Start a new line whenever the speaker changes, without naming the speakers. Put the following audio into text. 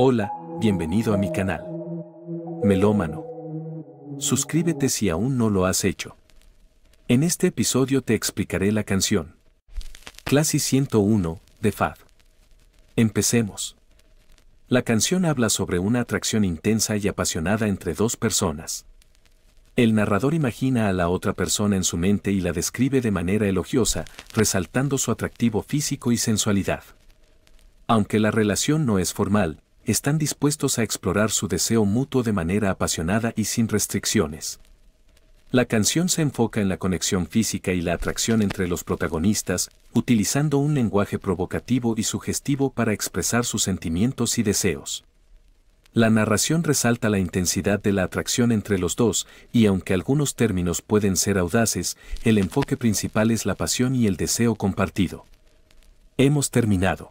Hola, bienvenido a mi canal. Melómano. Suscríbete si aún no lo has hecho. En este episodio te explicaré la canción. clase 101, de Fad. Empecemos. La canción habla sobre una atracción intensa y apasionada entre dos personas. El narrador imagina a la otra persona en su mente y la describe de manera elogiosa, resaltando su atractivo físico y sensualidad. Aunque la relación no es formal, están dispuestos a explorar su deseo mutuo de manera apasionada y sin restricciones. La canción se enfoca en la conexión física y la atracción entre los protagonistas, utilizando un lenguaje provocativo y sugestivo para expresar sus sentimientos y deseos. La narración resalta la intensidad de la atracción entre los dos, y aunque algunos términos pueden ser audaces, el enfoque principal es la pasión y el deseo compartido. Hemos terminado.